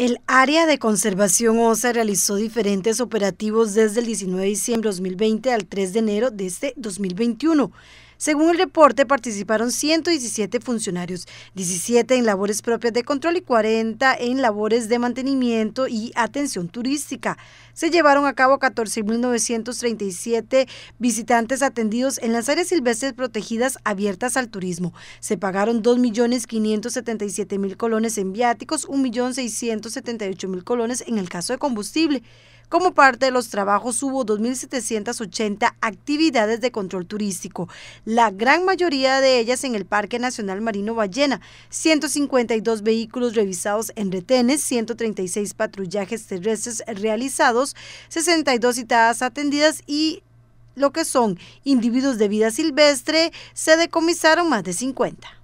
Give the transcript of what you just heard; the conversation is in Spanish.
El área de conservación OSA realizó diferentes operativos desde el 19 de diciembre de 2020 al 3 de enero de este 2021 según el reporte, participaron 117 funcionarios, 17 en labores propias de control y 40 en labores de mantenimiento y atención turística. Se llevaron a cabo 14.937 visitantes atendidos en las áreas silvestres protegidas abiertas al turismo. Se pagaron 2.577.000 colones en viáticos, 1.678.000 colones en el caso de combustible. Como parte de los trabajos hubo 2.780 actividades de control turístico, la gran mayoría de ellas en el Parque Nacional Marino Ballena, 152 vehículos revisados en retenes, 136 patrullajes terrestres realizados, 62 citadas atendidas y lo que son individuos de vida silvestre, se decomisaron más de 50.